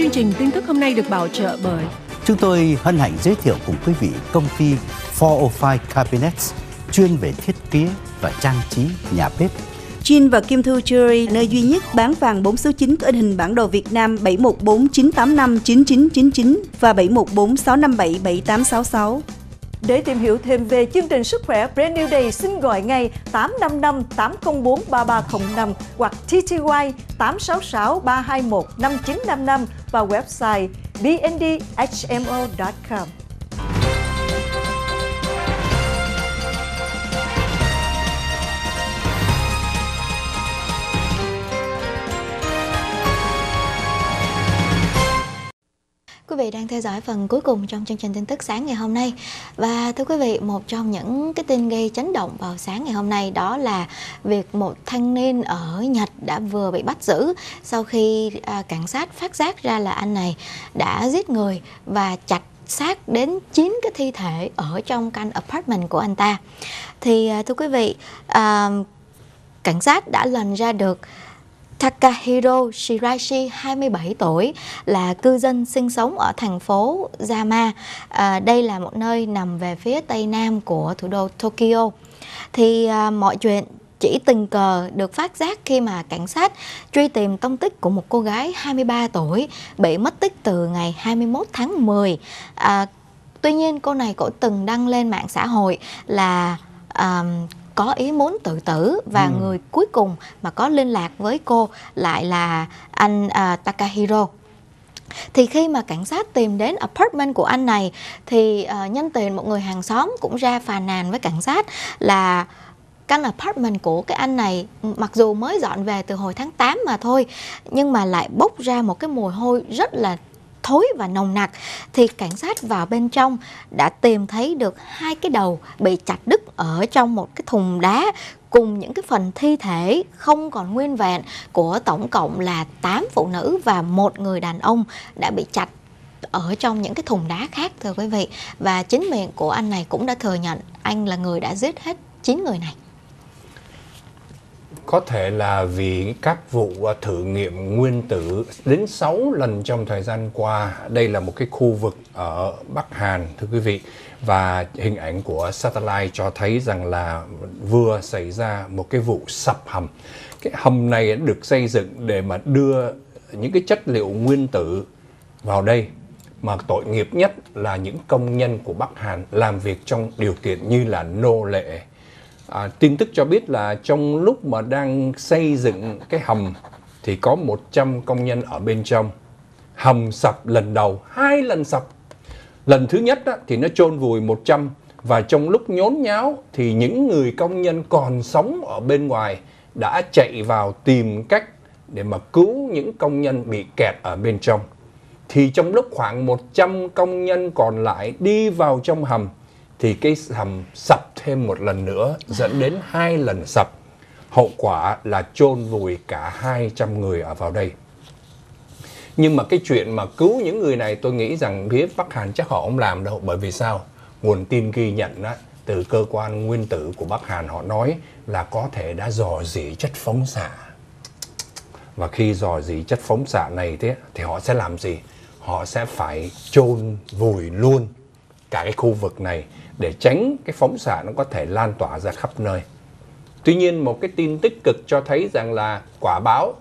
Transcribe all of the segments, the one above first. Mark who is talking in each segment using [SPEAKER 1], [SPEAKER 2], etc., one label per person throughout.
[SPEAKER 1] Chương trình tin tức hôm nay được bảo trợ bởi
[SPEAKER 2] Chúng tôi hân hạnh giới thiệu cùng quý vị công ty 405 Cabinets chuyên về thiết kế và trang trí nhà bếp.
[SPEAKER 1] Jin và Kim Thư Jewelry, nơi duy nhất bán vàng 4 số 9 có in hình bản đồ Việt Nam 7149859999 và 7146577866.
[SPEAKER 2] Để tìm hiểu thêm về chương trình sức khỏe Brand New Day, xin gọi ngay 855 804 3305 hoặc TTY 866 321 5955 và website bndhmo.com.
[SPEAKER 1] vị đang theo dõi phần cuối cùng trong chương trình tin tức sáng ngày hôm nay. Và thưa quý vị, một trong những cái tin gây chấn động vào sáng ngày hôm nay đó là việc một thanh niên ở Nhật đã vừa bị bắt giữ sau khi à, cảnh sát phát giác ra là anh này đã giết người và chặt xác đến 9 cái thi thể ở trong căn apartment của anh ta. Thì à, thưa quý vị, à, cảnh sát đã lần ra được Takahiro Shiraishi 27 tuổi là cư dân sinh sống ở thành phố Yama. À, đây là một nơi nằm về phía tây nam của thủ đô Tokyo. Thì à, mọi chuyện chỉ tình cờ được phát giác khi mà cảnh sát truy tìm tông tích của một cô gái 23 tuổi bị mất tích từ ngày 21 tháng 10. À, tuy nhiên cô này cũng từng đăng lên mạng xã hội là um, có ý muốn tự tử và ừ. người cuối cùng mà có liên lạc với cô lại là anh uh, Takahiro thì khi mà cảnh sát tìm đến apartment của anh này thì uh, nhân tiền một người hàng xóm cũng ra phàn nàn với cảnh sát là căn apartment của cái anh này ừ, mặc dù mới dọn về từ hồi tháng 8 mà thôi nhưng mà lại bốc ra một cái mùi hôi rất là thối và nồng nặc thì cảnh sát vào bên trong đã tìm thấy được hai cái đầu bị chặt đứt ở trong một cái thùng đá cùng những cái phần thi thể không còn nguyên vẹn của tổng cộng là 8 phụ nữ và một người đàn ông đã bị chặt ở trong những cái thùng đá khác thưa quý vị và chính miệng của anh này cũng đã thừa nhận anh là người đã giết hết 9 người này
[SPEAKER 2] có thể là vì các vụ à, thử nghiệm nguyên tử đến 6 lần trong thời gian qua. Đây là một cái khu vực ở Bắc Hàn thưa quý vị và hình ảnh của satellite cho thấy rằng là vừa xảy ra một cái vụ sập hầm. Cái hầm này được xây dựng để mà đưa những cái chất liệu nguyên tử vào đây mà tội nghiệp nhất là những công nhân của Bắc Hàn làm việc trong điều kiện như là nô lệ À, tin tức cho biết là trong lúc mà đang xây dựng cái hầm thì có 100 công nhân ở bên trong. Hầm sập lần đầu, hai lần sập. Lần thứ nhất á, thì nó chôn vùi 100 và trong lúc nhốn nháo thì những người công nhân còn sống ở bên ngoài đã chạy vào tìm cách để mà cứu những công nhân bị kẹt ở bên trong. Thì trong lúc khoảng 100 công nhân còn lại đi vào trong hầm thì cái hầm sập thêm một lần nữa dẫn đến hai lần sập. Hậu quả là chôn vùi cả 200 người ở vào đây. Nhưng mà cái chuyện mà cứu những người này tôi nghĩ rằng phía Bắc Hàn chắc họ không làm đâu. Bởi vì sao? Nguồn tin ghi nhận đó, từ cơ quan nguyên tử của Bắc Hàn họ nói là có thể đã dò dỉ chất phóng xạ. Và khi dò dỉ chất phóng xạ này thế thì họ sẽ làm gì? Họ sẽ phải chôn vùi luôn cả cái khu vực này để tránh cái phóng xạ nó có thể lan tỏa ra khắp nơi. Tuy nhiên một cái tin tích cực cho thấy rằng là quả báo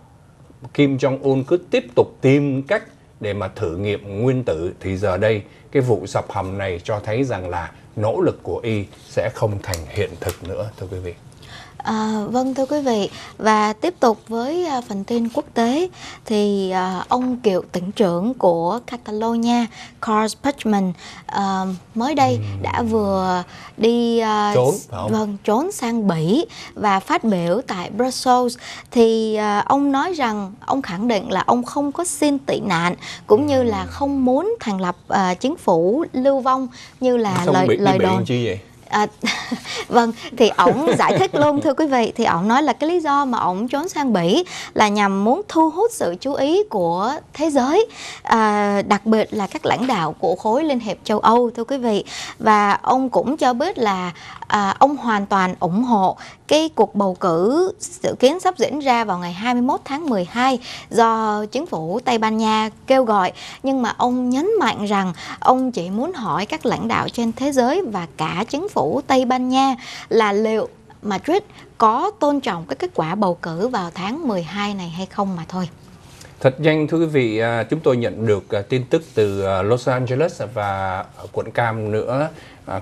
[SPEAKER 2] Kim Jong-un cứ tiếp tục tìm cách để mà thử nghiệm nguyên tử thì giờ đây cái vụ sập hầm này cho thấy rằng là nỗ lực của y sẽ không thành hiện thực nữa thưa quý vị.
[SPEAKER 1] À, vâng thưa quý vị và tiếp tục với à, phần tin quốc tế thì à, ông cựu tỉnh trưởng của Catalonia Carles Puigdemont à, mới đây ừ. đã vừa đi à, trốn vâng trốn sang Bỉ và phát biểu tại Brussels thì à, ông nói rằng ông khẳng định là ông không có xin tị nạn cũng như là ừ. không muốn thành lập à, chính phủ lưu vong như là Xong lời bị, lời đồn. Chi vậy? à, vâng thì ổng giải thích luôn thưa quý vị thì ổng nói là cái lý do mà ổng trốn sang Bỉ là nhằm muốn thu hút sự chú ý của thế giới à, đặc biệt là các lãnh đạo của khối Liên hiệp châu Âu thưa quý vị và ông cũng cho biết là à, ông hoàn toàn ủng hộ cái cuộc bầu cử dự kiến sắp diễn ra vào ngày 21 tháng 12 do chính phủ Tây Ban Nha kêu gọi nhưng mà ông nhấn mạnh rằng ông chỉ muốn hỏi các lãnh đạo trên thế giới và cả chính phủ phủ Tây Ban Nha là liệu Madrid có tôn trọng cái kết quả bầu cử vào tháng 12 này hay không mà thôi.
[SPEAKER 2] Thật nhanh thưa quý vị, à, chúng tôi nhận được à, tin tức từ à, Los Angeles và quận Cam nữa.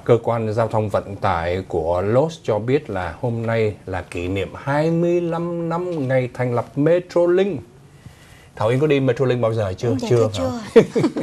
[SPEAKER 2] Cơ quan giao thông vận tải của Los cho biết là hôm nay là kỷ niệm 25 năm ngày thành lập Metrolink. Thảo Yên có đi Metrolink bao giờ chưa? Dạ, chưa. chưa.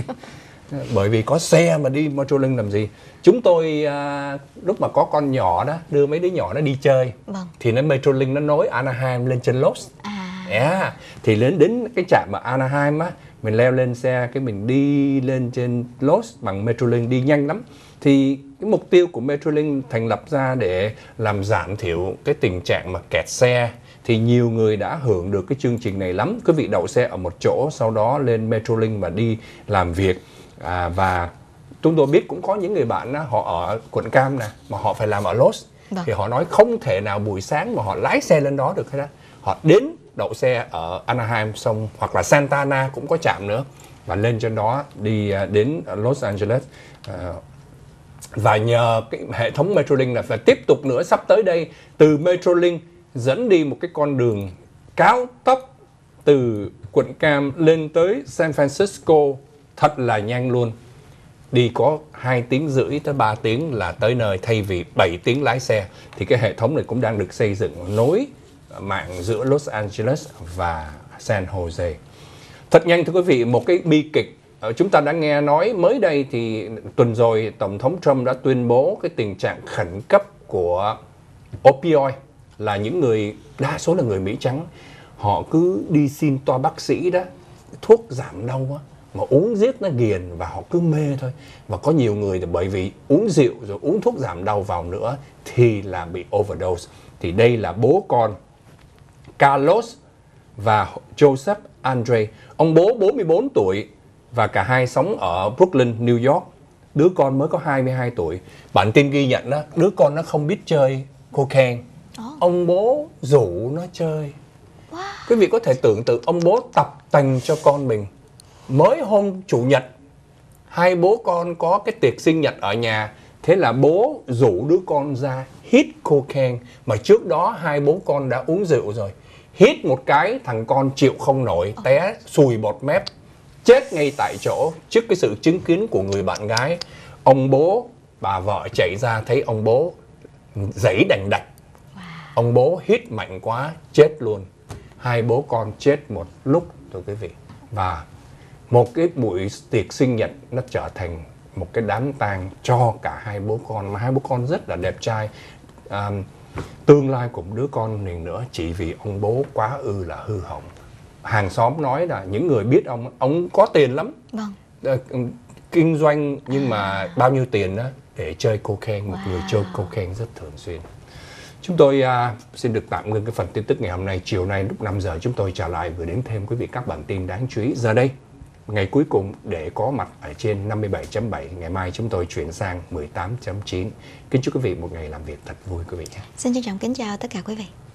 [SPEAKER 2] bởi vì có xe mà đi motorlink làm gì chúng tôi à, lúc mà có con nhỏ đó đưa mấy đứa nhỏ nó đi chơi vâng. thì nó metrolink nó nối anaheim lên trên los à. yeah. Dạ. thì đến đến cái trạm mà anaheim á mình leo lên xe cái mình đi lên trên los bằng metrolink đi nhanh lắm thì cái mục tiêu của metrolink thành lập ra để làm giảm thiểu cái tình trạng mà kẹt xe thì nhiều người đã hưởng được cái chương trình này lắm quý vị đậu xe ở một chỗ sau đó lên metrolink và đi làm việc à, và chúng tôi biết cũng có những người bạn họ ở quận cam nè mà họ phải làm ở los vâng. thì họ nói không thể nào buổi sáng mà họ lái xe lên đó được hết á họ đến đậu xe ở anaheim xong hoặc là santa ana cũng có trạm nữa và lên trên đó đi à, đến los angeles à, và nhờ cái hệ thống metrolink là phải tiếp tục nữa sắp tới đây từ metrolink dẫn đi một cái con đường cao tốc từ quận cam lên tới san francisco thật là nhanh luôn đi có 2 tiếng rưỡi tới 3 tiếng là tới nơi thay vì 7 tiếng lái xe thì cái hệ thống này cũng đang được xây dựng nối mạng giữa Los Angeles và San Jose. Thật nhanh thưa quý vị, một cái bi kịch ờ, chúng ta đã nghe nói mới đây thì tuần rồi tổng thống Trump đã tuyên bố cái tình trạng khẩn cấp của opioid là những người đa số là người Mỹ trắng họ cứ đi xin toa bác sĩ đó thuốc giảm đau á mà uống giết nó ghiền và họ cứ mê thôi và có nhiều người thì bởi vì uống rượu rồi uống thuốc giảm đau vào nữa thì là bị overdose thì đây là bố con Carlos và Joseph Andre ông bố 44 tuổi và cả hai sống ở Brooklyn New York đứa con mới có 22 tuổi bản tin ghi nhận đó đứa con nó không biết chơi cocaine ông bố rủ nó chơi quý vị có thể tưởng tượng ông bố tập tành cho con mình mới hôm chủ nhật hai bố con có cái tiệc sinh nhật ở nhà thế là bố rủ đứa con ra hít cocaine mà trước đó hai bố con đã uống rượu rồi hít một cái thằng con chịu không nổi ờ. té sùi bọt mép chết ngay tại chỗ trước cái sự chứng kiến của người bạn gái ông bố bà vợ chạy ra thấy ông bố giấy đành đạch ông bố hít mạnh quá chết luôn hai bố con chết một lúc thưa quý vị và một cái buổi tiệc sinh nhật nó trở thành một cái đám tang cho cả hai bố con mà hai bố con rất là đẹp trai à, tương lai của đứa con này nữa chỉ vì ông bố quá ư là hư hỏng hàng xóm nói là những người biết ông ông có tiền lắm vâng. À, kinh doanh nhưng mà bao nhiêu tiền đó để chơi cô khen một wow. người chơi cô khen rất thường xuyên chúng tôi à, xin được tạm ngưng cái phần tin tức ngày hôm nay chiều nay lúc 5 giờ chúng tôi trả lại gửi đến thêm quý vị các bản tin đáng chú ý giờ đây ngày cuối cùng để có mặt ở trên 57.7. Ngày mai chúng tôi chuyển sang 18.9. Kính chúc quý vị một ngày làm việc thật vui quý vị nhé.
[SPEAKER 1] Xin trân trọng kính chào tất cả quý vị.